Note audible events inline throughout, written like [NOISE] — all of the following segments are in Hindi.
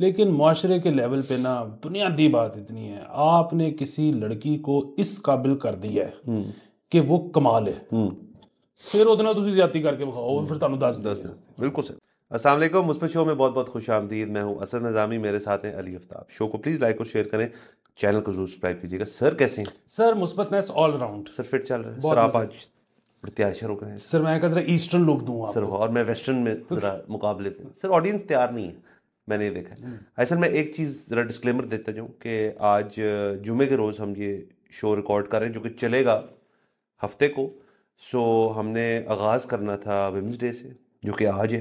लेकिन माशरे के लेवल पे ना बुनियादी बात इतनी है आपने किसी लड़की को इस काबिल कर दिया है हम्म। कि वो कमाल है हम्म। फिर उतना ਨਾਲ ज्यादा करके बखाओ फिर तुम दस दस दस बिल्कुल सर असल वालेकुम मुस्बित शो में बहुत बहुत खुश आमदीद मैं हूँ असद नज़ामी मेरे साथ हैं अली आफ्ताब शो को प्लीज़ लाइक और शेयर करें चैनल को जरूर सब्सक्राइब कीजिएगा सर कैसे हैं सर मुस्बत मुस्बतनेस ऑल राउंड सर फिट चल रहे हैं सर आप आज प्रत्याशा रुक रहे हैं सर मैं जरा ईस्टर्न लुक दूँ सर और मैं वेस्टर्न में जरा मुकाबले पे सर ऑडियंस तैयार नहीं है मैंने ये देखा है ऐसा हम्म। मैं एक चीज़ ज़रा डिस्क्लेमर देता जाऊँ कि आज जुमे के रोज़ हम ये शो रिकॉर्ड कर रहे हैं जो कि चलेगा हफ्ते को सो हमने आगाज़ करना था वेमेंस डे से जो कि आज है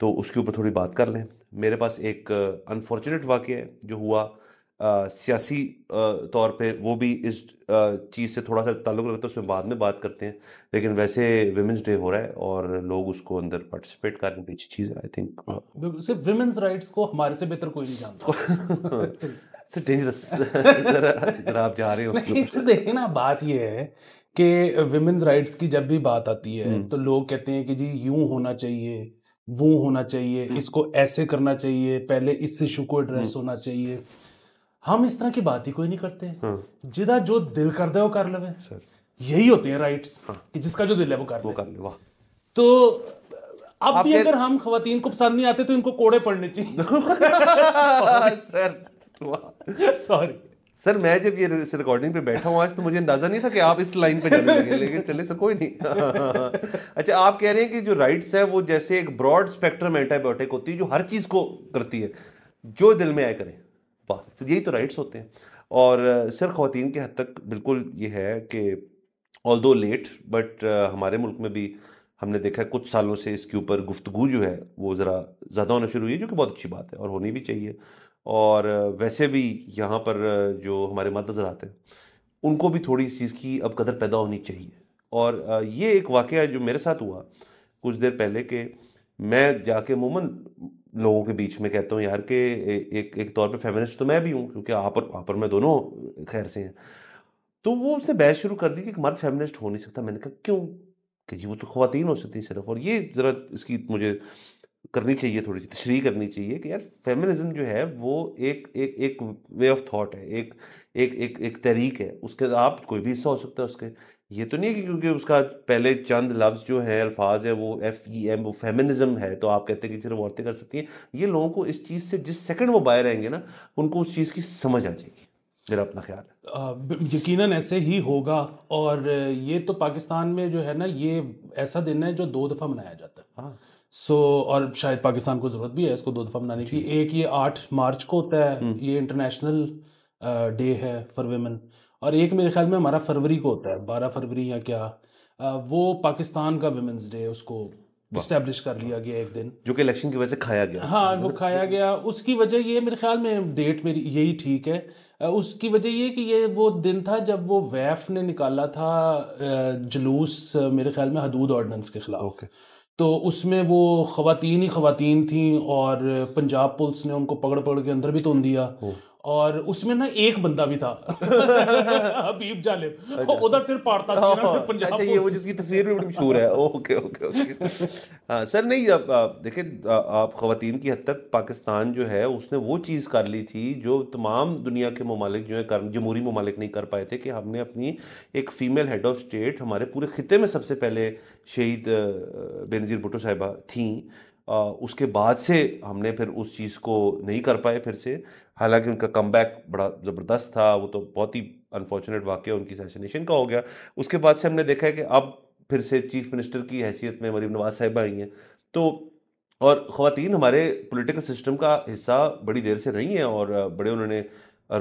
तो उसके ऊपर थोड़ी बात कर लें मेरे पास एक अनफॉर्चुनेट वाक्य है जो हुआ सियासी तौर पे वो भी इस चीज़ से थोड़ा सा ताल्लुक रखता है उसमें बाद में बात करते हैं लेकिन वैसे वेमेंस डे हो रहा है और लोग उसको अंदर पार्टिसिपेट कर रहे हैं चीज़ है आई थिंक सिर्फ वेमेंस राइट्स को हमारे से बेहतर कोई नहीं जानता [LAUGHS] सिर्फ डेंजरस आप जा रहे हो सर देखिए ना बात ये है कि विमेंस राइट्स की जब भी बात आती है हम्म। तो लोग कहते हैं कि जी यूं होना चाहिए वो होना चाहिए हम्म। इसको ऐसे करना चाहिए पहले इस इशू को एड्रेस हम्म। होना चाहिए हम इस तरह की बात ही कोई नहीं करते हाँ। जिदा जो दिल कर दे वो कर लवे यही होते हैं राइट्स हाँ। कि जिसका जो दिल है वो कर वो ले। कर ले वाह तो अब भी अगर हम खातन को पसंद नहीं आते तो इनको कोड़े पड़ने चाहिए [LAUGHS] सॉरी सर मैं जब ये इस रिकॉर्डिंग पे बैठा हूँ आज तो मुझे अंदाजा नहीं था कि आप इस लाइन पे जाने लगे लेकिन चले सर कोई नहीं [LAUGHS] अच्छा आप कह रहे हैं कि जो राइट्स है वो जैसे एक ब्रॉड स्पेक्ट्रम एंटीबायोटिक होती है जो हर चीज को करती है जो दिल में आए करें सर यही तो राइट्स होते हैं और सर ख़वान के हद तक बिल्कुल ये है कि ऑल दो लेट बट हमारे मुल्क में भी हमने देखा कुछ सालों से इसके ऊपर गुफ्तु जो है वो ज़रा ज़्यादा होना शुरू हुई है जो कि बहुत अच्छी बात है और होनी भी चाहिए और वैसे भी यहाँ पर जो हमारे नजर आते हैं उनको भी थोड़ी इस चीज़ की अब कदर पैदा होनी चाहिए और ये एक वाक़ जो मेरे साथ हुआ कुछ देर पहले कि मैं जाके मूमन लोगों के बीच में कहता हूँ यार के एक एक तौर पे फेमिनिस्ट तो मैं भी हूँ क्योंकि आप और आप और मैं दोनों खैर से हैं तो वो उसने बहस शुरू कर दी कि मर्द फेमिनिस्ट हो नहीं सकता मैंने कहा क्यों कि जी वो तो खुवान हो सकती सिर्फ और ये ज़रा इसकी मुझे करनी चाहिए थोड़ी सी तशरी करनी चाहिए कि यार फेमिनिज्म जो है वो एक एक एक वे ऑफ थॉट है एक एक एक एक तहरीक है उसके आप कोई भी हिस्सा हो सकता है उसके ये तो नहीं है कि क्योंकि उसका पहले चंद लफ्ज़ जो है अल्फाज है वो एफ ई एम वो फेमिनिज्म है तो आप कहते हैं कि सिर्फ औरतें कर सकती हैं ये लोगों को इस चीज़ से जिस सेकंड वो बाहर आएंगे ना उनको उस चीज़ की समझ आ जाएगी मेरा अपना ख्याल है यकीन ऐसे ही होगा और ये तो पाकिस्तान में जो है ना ये ऐसा दिन है जो दो दफ़ा मनाया जाता है हाँ सो so, और शायद पाकिस्तान को ज़रूरत भी है इसको दो दफ़ा मनाने की एक ये आठ मार्च को होता है हम्म। ये इंटरनेशनल डे है फॉर वेमेन और एक मेरे ख्याल में हमारा फरवरी को होता है बारह फरवरी या क्या वो पाकिस्तान का वुमेंस डे उसको इस्टेब्लिश कर लिया गया एक दिन जो कि इलेक्शन की वजह से खाया गया हाँ वो खाया गया उसकी वजह ये मेरे ख्याल में डेट मेरी यही ठीक है उसकी वजह ये कि ये वो दिन था जब वो वैफ ने निकाला था जुलूस मेरे ख्याल में हदूद ऑर्डिनेंस के खिलाफ okay. तो उसमें वो खवतिन ही खवतिन थी और पंजाब पुलिस ने उनको पकड़ पकड़ के अंदर भी तोड़ दिया और उसमें ना एक बंदा भी था [LAUGHS] हबीब जालिब अच्छा। उधर सिर्फ पाड़ता था हाँ। पंजाब अच्छा ये वो जिसकी तस्वीर भी बड़ी मशहूर है ओके ओके ओके हाँ सर नहीं अब आप आप ख़वान की हद तक पाकिस्तान जो है उसने वो चीज़ कर ली थी जो तमाम दुनिया के ममालिक जो है कर जमहूरी ममालिक नहीं कर पाए थे कि हमने अपनी एक फ़ीमेल हेड ऑफ स्टेट हमारे पूरे खत्े में सबसे पहले शहीद बेनज़ीर भुटो साहिबा थी उसके बाद से हमने फिर उस चीज़ को नहीं कर पाए फिर से हालांकि उनका कम बड़ा ज़बरदस्त था वो तो बहुत ही अनफॉर्चुनेट वाक्य उनकी सैसिनेशन का हो गया उसके बाद से हमने देखा है कि अब फिर से चीफ मिनिस्टर की हैसियत में मरीम नवाज साहिबा आई हैं तो और ख़वातीन हमारे पॉलिटिकल सिस्टम का हिस्सा बड़ी देर से रही हैं और बड़े उन्होंने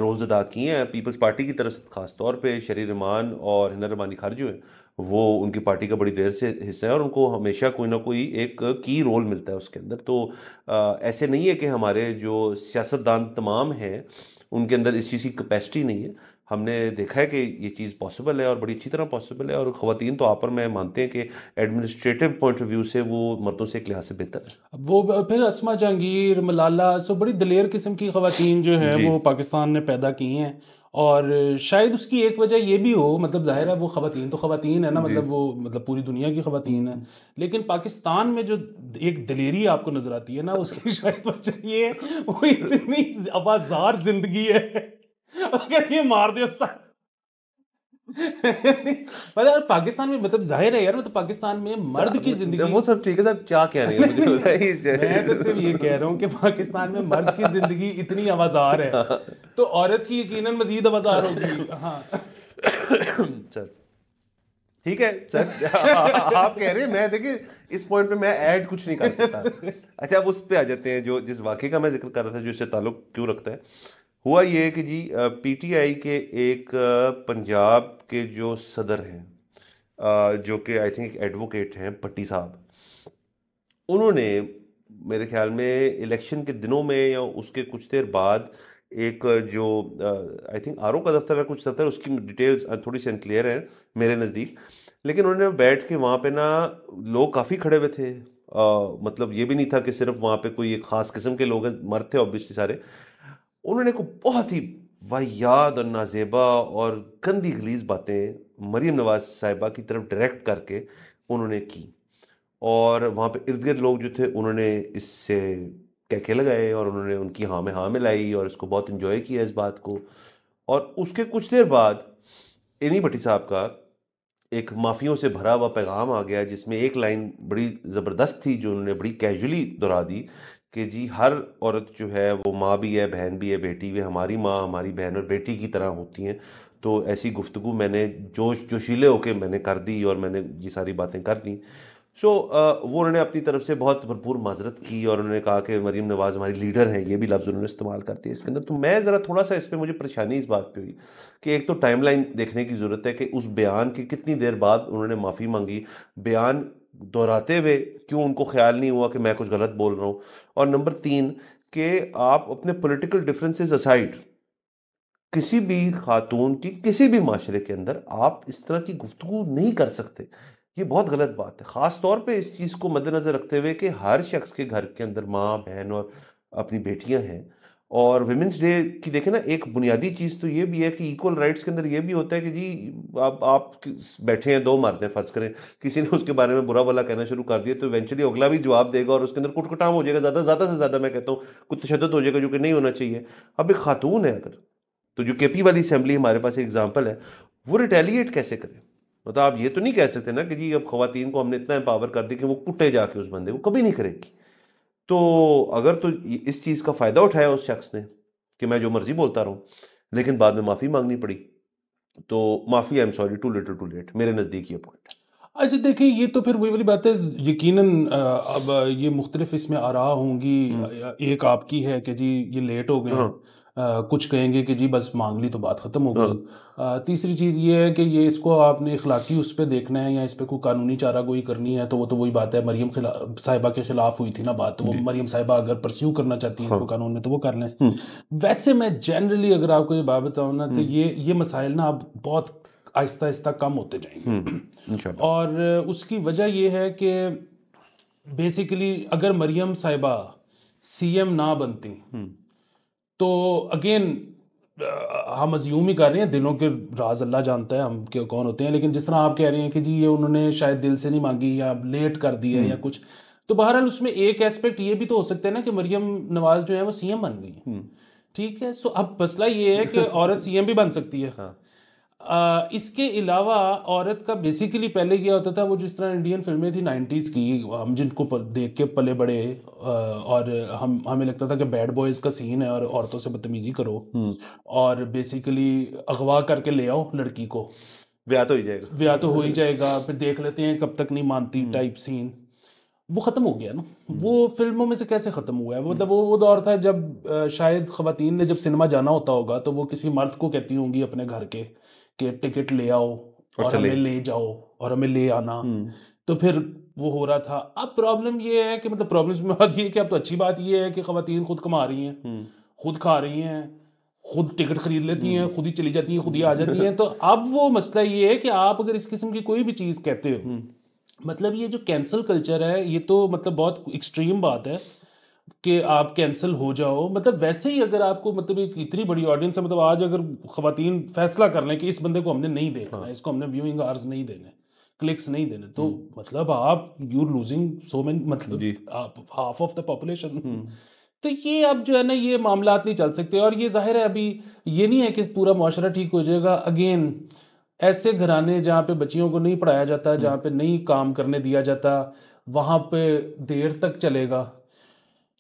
रोल्स अदा किए हैं पीपल्स पार्टी की तरफ से ख़ास तौर शरीर रमान और हिना रमानी खारजू हैं वो उनकी पार्टी का बड़ी देर से हिस्सा है और उनको हमेशा कोई ना कोई एक की रोल मिलता है उसके अंदर तो आ, ऐसे नहीं है कि हमारे जो सियासतदान तमाम हैं उनके अंदर इस चीज़ की कैपेसिटी नहीं है हमने देखा है कि ये चीज़ पॉसिबल है और बड़ी अच्छी तरह पॉसिबल है और ख़वान तो आप पर मैं मानते हैं कि एडमिनिस्ट्रेटिव पॉइंट ऑफ व्यू से वो मर्दों से एक लिहाज से बेहतर है वो फिर असमा जहांगीर मलाला सो बड़ी दलेर किस्म की खुवान जो है वो पाकिस्तान ने पैदा की हैं और शायद उसकी एक वजह ये भी हो मतलब जाहिर है वो ख़वातीन तो ख़वातीन है ना मतलब वो मतलब पूरी दुनिया की खातन है लेकिन पाकिस्तान में जो एक दलेरी आपको नज़र आती है ना उसकी [LAUGHS] शायद वजह ये वो इतनी आवाजार ज़िंदगी है अगर ये मार दे सर मतलब पाकिस्तान में मतलब जाहिर है यार मतलब पाकिस्तान में मर्द की जिंदगी वो सब ठीक है साहब क्या कह रहे हैं तो मैं तो सिर्फ ये कह रहा हूँ कि पाकिस्तान में मर्द की जिंदगी इतनी आवाजार है हाँ। तो औरत की यकीनन मजीद आवाजार होगी हाँ ठीक है सर आप कह रहे हैं मैं देखिए इस पॉइंट पे मैं ऐड कुछ नहीं कर सकता अच्छा अब उस पे आ जाते हैं जो जिस वाक्य का मैं जिक्र कर रहा था जो इससे ताल्लुक क्यों रखता है हुआ ये कि जी पीटीआई के एक पंजाब के जो सदर हैं जो कि आई थिंक एडवोकेट हैं पट्टी साहब उन्होंने मेरे ख्याल में इलेक्शन के दिनों में या उसके कुछ देर बाद एक जो आई थिंक आर का दफ्तर है कुछ दफ्तर उसकी डिटेल्स थोड़ी सी अनक्लियर हैं मेरे नज़दीक लेकिन उन्होंने बैठ के वहाँ पे ना लोग काफ़ी खड़े हुए थे आ, मतलब ये भी नहीं था कि सिर्फ वहाँ पे कोई एक ख़ास किस्म के लोग हैं मर्द थे ऑब्वियसली सारे उन्होंने को बहुत ही वाहियात और नाजेबा और गंदी गलीज बातें मरीम नवाज साहिबा की तरफ डायरेक्ट करके उन्होंने की और वहाँ पे इर्द गिर्द लोग जो थे उन्होंने इससे कहके लगाए और उन्होंने उनकी हाँ में हाँ में लाई और इसको बहुत इन्जॉय किया इस बात को और उसके कुछ देर बाद इन्हीं भट्टी साहब का एक माफ़ियों से भरा हुआ पैगाम आ गया जिसमें एक लाइन बड़ी ज़बरदस्त थी जो उन्होंने बड़ी कैजुअली दोहरा दी कि जी हर औरत जो है वो माँ भी है बहन भी है बेटी भी है हमारी माँ हमारी बहन और बेटी की तरह होती हैं तो ऐसी गुफ्तु मैंने जोश जोशीले होके मैंने कर दी और मैंने ये सारी बातें कर दी सो so, वो उन्होंने अपनी तरफ से बहुत भरपूर माजरत की और उन्होंने कहा कि मरीम नवाज़ हमारी लीडर हैं ये भी लफ्ज़ उन्होंने इस्तेमाल करते हैं इसके अंदर तो मैं ज़रा थोड़ा सा इस पर मुझे परेशानी इस बात पे हुई कि एक तो टाइमलाइन देखने की ज़रूरत है कि उस बयान के कितनी देर बाद उन्होंने माफ़ी मांगी बयान दोहराते हुए क्यों उनको ख्याल नहीं हुआ कि मैं कुछ गलत बोल रहा हूँ और नंबर तीन कि आप अपने पॉलिटिकल डिफरेंसेस असाइड किसी भी खातून की किसी भी माशरे के अंदर आप इस तरह की गुफ्तु नहीं कर सकते ये बहुत गलत बात है ख़ास तौर पे इस चीज़ को मद्देनज़र रखते हुए कि हर शख्स के घर के अंदर माँ बहन और अपनी बेटियाँ हैं और विमेंस डे की देखें ना एक बुनियादी चीज़ तो ये भी है कि इक्वल राइट्स के अंदर ये भी होता है कि जी आप आप बैठे हैं दो मारते हैं फर्ज करें किसी ने उसके बारे में बुरा भला कहना शुरू कर दिया तो इवेंचुअली अगला भी जवाब देगा और उसके अंदर कुटकुटाम हो जाएगा ज़्यादा ज़्यादा से ज़्यादा मैं कहता हूँ कुछ तशद हो जाएगा जो कि नहीं होना चाहिए अब एक खातून है अगर तो जो के पी वाली असम्बली हमारे पास एग्जाम्पल है वो रिटेलिएट कैसे करें मतलब आप ये तो नहीं कह सकते ना कि जी अब खातन को हमने इतना एम्पावर कर दिया कि वो कुटे जाके उस बंदे को कभी नहीं करेगी तो अगर तो इस चीज़ का फ़ायदा उठाया उस शख्स ने कि मैं जो मर्ज़ी बोलता रहूँ लेकिन बाद में माफ़ी मांगनी पड़ी तो माफ़ी I am sorry too later too late मेरे नज़दीक ये पॉइंट अच्छा देखिए ये तो फिर वही वाली बात है यकीनन अब ये मुख्तलिफ इसमें रहा होंगी हम्म। एक आपकी है कि जी ये लेट हो गए कुछ कहेंगे कि जी बस मांग ली तो बात ख़त्म हो गई हाँ। तीसरी चीज़ ये है कि ये इसको आपने इखलाकी उस पर देखना है या इस पर कोई कानूनी चारा गोई करनी है तो वो तो वही बात है मरियम साहिबा के ख़िलाफ़ हुई थी ना बात तो वो मरियम साहिबा अगर परस्यू करना चाहती है तो हाँ। कानून में तो वो कर लें हम्म। वैसे मैं जनरली अगर आपको ये बात बताऊँ ना तो हम्म। ये ये मसाइल ना आप बहुत आहिस्ता आहिस्ता कम होते जाएंगे हम्म। और उसकी वजह यह है कि बेसिकली अगर मरियम साहिबा सीएम ना बनती तो अगेन हम अज्यूम ही कर रहे हैं दिलों के राज अल्लाह जानता है हम क्यों कौन होते हैं लेकिन जिस तरह आप कह रहे हैं कि जी ये उन्होंने शायद दिल से नहीं मांगी या लेट कर दी है या हम्म। कुछ तो बहरहाल उसमें एक एस्पेक्ट ये भी तो हो सकता है ना कि मरियम नवाज जो है वो सीएम बन गई हम्म। ठीक है सो अब मसला ये है कि औरत सीएम भी बन सकती है हाँ। इसके अलावा औरत का बेसिकली पहले क्या होता था वो जिस तरह इंडियन फिल्में थी नाइन्टीज़ की हम जिनको देख के पले बड़े और हम हमें लगता था कि बैड बॉयज़ का सीन है और औरतों से बदतमीजी करो हम्म। और बेसिकली अगवा करके ले आओ लड़की को ब्याह तो ही जाएगा ब्याह तो हो ही जाएगा फिर देख लेते हैं कब तक नहीं मानती टाइप हम्म। सीन वो ख़त्म हो गया ना हम्म। वो फिल्मों में से कैसे ख़त्म हुआ है मतलब वो वो दौर था जब शायद ख़वातीन ने जब सिनेमा जाना होता होगा तो वो किसी मर्द को कहती होंगी अपने घर के कि टिकट ले आओ और, और हमें ले जाओ और हमें ले आना हम्म। तो फिर वो हो रहा था अब प्रॉब्लम ये है कि मतलब प्रॉब्लम में बात ये कि अब तो अच्छी बात ये है कि खातन खुद कमा रही हैं हम्म। खुद खा रही हैं खुद टिकट खरीद लेती हैं हम्म। खुद ही चली जाती हैं खुद ही आ जाती हैं तो अब वो मसला ये है कि आप अगर इस किस्म की कोई भी चीज़ कहते हो मतलब ये जो कैंसल कल्चर है ये तो मतलब बहुत एक्सट्रीम बात है कि आप कैंसिल हो जाओ मतलब वैसे ही अगर आपको मतलब एक इतनी बड़ी ऑडियंस है मतलब आज अगर खातन फैसला कर लें कि इस बंदे को हमने नहीं देखा हाँ। इसको हमने व्यूइंग आर्स नहीं देने क्लिक्स नहीं देने तो हम्म। मतलब आप यू लूजिंग सो मैन मतलब आप हाफ ऑफ द पॉपुलेशन तो ये अब जो है ना ये मामला नहीं चल सकते और ये जाहिर है अभी ये नहीं है कि पूरा माशरा ठीक हो जाएगा अगेन ऐसे घराने जहाँ पे बच्चियों को नहीं पढ़ाया जाता जहाँ हम्म। पे नहीं काम करने दिया जाता वहाँ पे देर तक चलेगा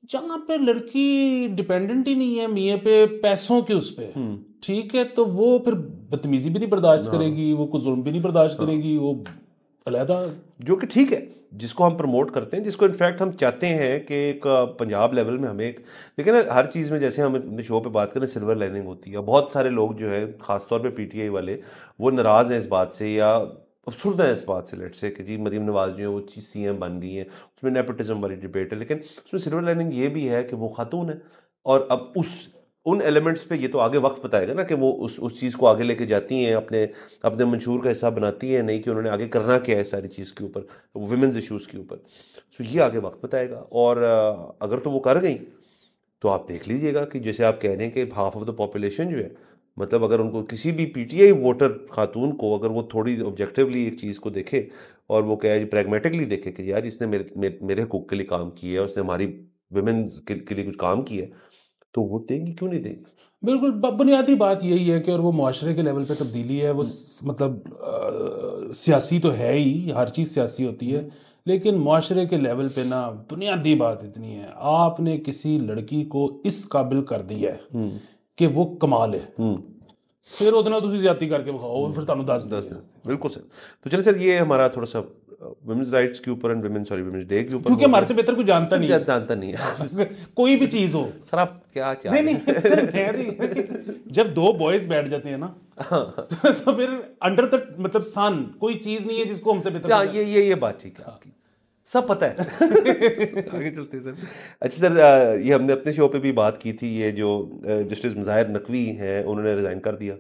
जहाँ पे लड़की डिपेंडेंट ही नहीं है मियाँ पे पैसों के उस पर हम्म। ठीक है तो वो फिर बदतमीजी भी नहीं बर्दाश्त हाँ। करेगी वो कुछ जुल्म भी नहीं बर्दाश्त हाँ। करेगी वो अलहदा जो कि ठीक है जिसको हम प्रमोट करते हैं जिसको इनफैक्ट हम चाहते हैं कि एक पंजाब लेवल में हमें एक देखिए ना हर चीज़ में जैसे हम अपने शो पे बात करें सिल्वर लाइनिंग होती है बहुत सारे लोग जो है खासतौर पे पीटीआई वाले वो नाराज़ हैं इस बात से या अबसुरदा है इस बात से लेट से कि जी मरीम नवाज जो है वो चीज़ सी एम बन गई हैं उसमें नेपोटिज्म वाली डिबेट है लेकिन उसमें सिल्वर लाइनिंग ये भी है कि वो खातून है और अब उस उन एलिमेंट्स पे ये तो आगे वक्त बताएगा ना कि वो उस उस चीज़ को आगे लेके जाती हैं अपने अपने मंशूर का हिस्सा बनाती हैं नहीं कि उन्होंने आगे करना क्या है सारी चीज़ के ऊपर वुमेंस इशूज़ के ऊपर सो ये आगे वक्त बताएगा और अगर तो वो कर गई तो आप देख लीजिएगा कि जैसे आप कह रहे हैं कि हाफ ऑफ द पॉपुलेशन जो है मतलब अगर उनको किसी भी पीटीआई वोटर खातून को अगर वो थोड़ी ऑब्जेक्टिवली एक चीज़ को देखे और वो कहे प्रैग्मेटिकली देखे कि यार इसने मेरे मेरे, मेरे हकूक के लिए काम किया है उसने हमारी वेमेन के, के लिए कुछ काम किया तो वो देंगी क्यों नहीं देंगी बिल्कुल बुनियादी बात यही है कि और वो माशरे के लेवल पे तब्दीली है वो हम्म। मतलब आ, सियासी तो है ही हर चीज़ सियासी होती है हम्म। लेकिन माशरे के लेवल पे ना बुनियादी बात इतनी है आपने किसी लड़की को इस काबिल कर दिया है हम्म। कि वो कमाल है हम्म। फिर ਉਹਦੇ ਨਾਲ ਤੁਸੀਂ ਜ਼ਿਆਦਤੀ ਕਰਕੇ ਵਿਖਾਓ ਫਿਰ दस दस बिल्कुल सर तो चलिए सर ये हमारा थोड़ा सा वुमेन्स राइट्स के ऊपर and women sorry women's day के ऊपर क्योंकि हमारे से बेहतर कोई जानता नहीं जानता नहीं है [LAUGHS] कोई भी चीज हो सर आप क्या नहीं नहीं सर कह रही जब दो बॉयज बैठ जाते हैं ना हाँ। तो फिर अंडर द मतलब सन कोई चीज नहीं है जिसको हमसे बेहतर ये ये ये बात ठीक है आपकी सब पता है [LAUGHS] आगे चलते सर अच्छा सर ये हमने अपने शो पे भी बात की थी ये जो जस्टिस मज़ाहिर नकवी हैं उन्होंने रिज़ाइन कर दिया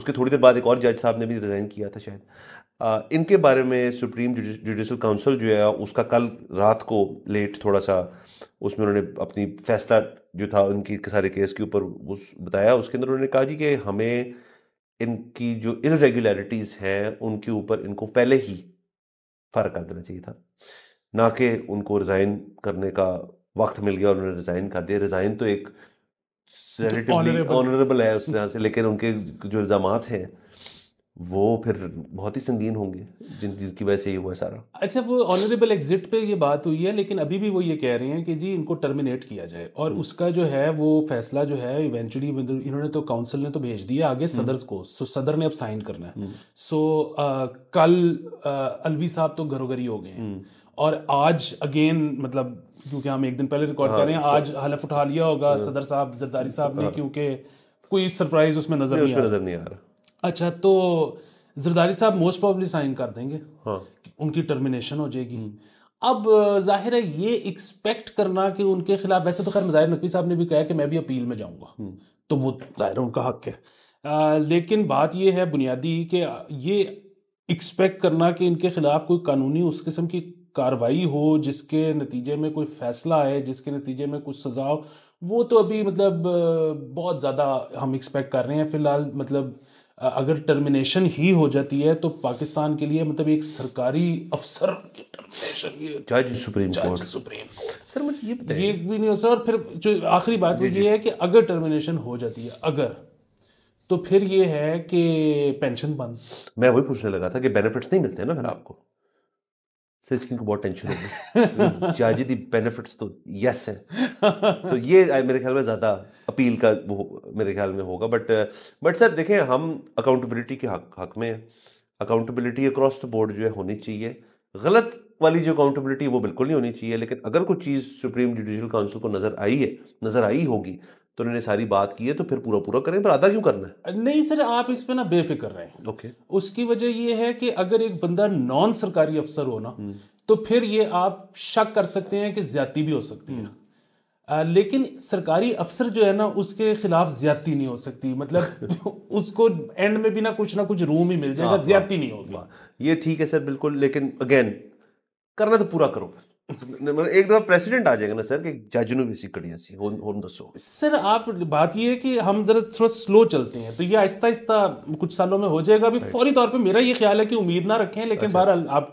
उसके थोड़ी देर बाद एक और जज साहब ने भी रिज़ाइन किया था शायद इनके बारे में सुप्रीम जुडिशल काउंसिल जो है उसका कल रात को लेट थोड़ा सा उसमें उन्होंने अपनी फैसला जो था उनकी सारे केस के ऊपर उस बताया उसके अंदर उन्होंने कहा जी कि हमें इनकी जो इरेगुलरिटीज़ हैं उनके ऊपर इनको पहले ही फ़र्क कर देना चाहिए था ना कि उनको रिज़ाइन करने का वक्त मिल गया उन्होंने रिज़ाइन कर दिया रिज़ाइन तो एक ऑनरेबल है उस तरह से लेकिन उनके जो इल्ज़ाम हैं वो फिर बहुत ही संगीन होंगे जिन जिसकी वजह से ये हुआ सारा अच्छा वो ऑनरेबल एग्जिट पे ये बात हुई है लेकिन अभी भी वो ये कह रहे हैं कि जी इनको टर्मिनेट किया जाए और हम्म। उसका जो है वो फैसला जो है इवेंचुअली तो, इन्होंने तो काउंसिल ने तो भेज दिया आगे हम्म। सदर को सो सदर ने अब साइन करना है हम्म। सो आ, कल आ, अलवी साहब तो घरोघरी हो गए हैं और आज अगेन मतलब क्योंकि हम एक दिन पहले रिकॉर्ड हाँ, कर रहे हैं तो आज तो, हलफ उठा लिया होगा हाँ। सदर साहब जरदारी हाँ, साहब ने हाँ। क्योंकि कोई सरप्राइज उसमें नजर नहीं, नहीं, नहीं आ रहा अच्छा तो जरदारी साहब मोस्ट प्रॉब्ली साइन कर देंगे हाँ. उनकी टर्मिनेशन हो जाएगी अब जाहिर है ये एक्सपेक्ट करना कि उनके खिलाफ वैसे तो खैर मजाहिर नकवी साहब ने भी कहा कि मैं भी अपील में जाऊंगा हम्म। तो वो जाहिर है उनका हक है आ, लेकिन बात ये है बुनियादी कि ये एक्सपेक्ट करना कि इनके खिलाफ कोई कानूनी उस किस्म की कार्रवाई हो जिसके नतीजे में कोई फैसला आए जिसके नतीजे में कुछ सजा हो वो तो अभी मतलब बहुत ज़्यादा हम एक्सपेक्ट कर रहे हैं फ़िलहाल मतलब अगर टर्मिनेशन ही हो जाती है तो पाकिस्तान के लिए मतलब एक सरकारी अफसर की टर्मिनेशन जज supreme court supreme court sir मुझे ये ये भी नहीं हो सर फिर जो आखिरी बात ये है कि अगर टर्मिनेशन हो जाती है अगर तो फिर ये है कि पेंशन बंद मैं वही पूछने लगा था कि बेनिफिट्स नहीं मिलते ना फिर आपको सर स्किन को बहुत टेंशन होगी जायजी दी बेनिफिट्स तो यस है तो ये मेरे ख्याल में ज़्यादा अपील का वो मेरे ख्याल में होगा बट बट सर देखें हम अकाउंटेबिलिटी के हक हक में अकाउंटेबिलिटी अक्रॉस द बोर्ड जो है होनी चाहिए गलत वाली जो अकाउंटेबिलिटी वो बिल्कुल नहीं होनी चाहिए लेकिन अगर कोई चीज़ सुप्रीम जुडिशल काउंसिल को नज़र आई है नज़र आई होगी तो उन्होंने सारी बात की है तो फिर पूरा पूरा करें पर आधा क्यों करना है नहीं सर आप इस पे ना बेफिक्र रहे हैं ओके उसकी वजह यह है कि अगर एक बंदा नॉन सरकारी अफसर हो ना हम्म। तो फिर ये आप शक कर सकते हैं कि ज्यादा भी हो सकती है आ, हम्म। लेकिन सरकारी अफसर जो है ना उसके खिलाफ ज्यादा नहीं हो सकती मतलब [LAUGHS] उसको एंड में भी ना कुछ ना कुछ रूम ही मिल जाएगा ज्यादा नहीं होगी ये ठीक है सर बिल्कुल लेकिन अगेन करना तो पूरा करो मतलब एक दफा प्रेसिडेंट आ जाएगा ना सर कि जाजुनु भी सीकड़ी सी होन होन दसो सर आप बात ये है कि हम जरा थोड़ा स्लो चलते हैं तो ये आहिस्ता आहिस्ता कुछ सालों में हो जाएगा अभी फौरी तौर पे मेरा ये ख्याल है कि उम्मीद ना रखें लेकिन अच्छा। बहरहाल आप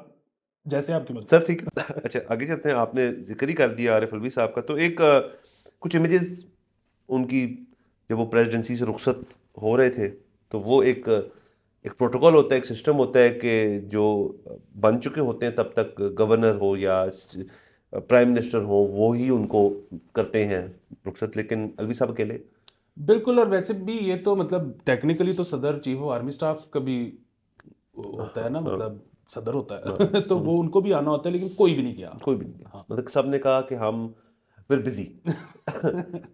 जैसे आपकी मर्जी सर ठीक है [LAUGHS] अच्छा आगे चलते हैं आपने जिक्र ही कर दिया आरिफ अलवी साहब का तो एक कुछ इमेजेस उनकी जब वो प्रेजिडेंसी से रुखसत हो रहे थे तो वो एक एक प्रोटोकॉल होता है एक सिस्टम होता है कि जो बन चुके होते हैं तब तक गवर्नर हो या प्राइम मिनिस्टर हो वो ही उनको करते हैं रुखसत लेकिन अलवी साहब अकेले बिल्कुल और वैसे भी ये तो मतलब टेक्निकली तो सदर चीफ ऑफ आर्मी स्टाफ का भी होता है ना हाँ, हाँ। मतलब सदर होता है हाँ, [LAUGHS] तो वो उनको भी आना होता है लेकिन कोई भी नहीं गया कोई भी नहीं गया हाँ। मतलब सब ने कहा कि हम फिर बिजी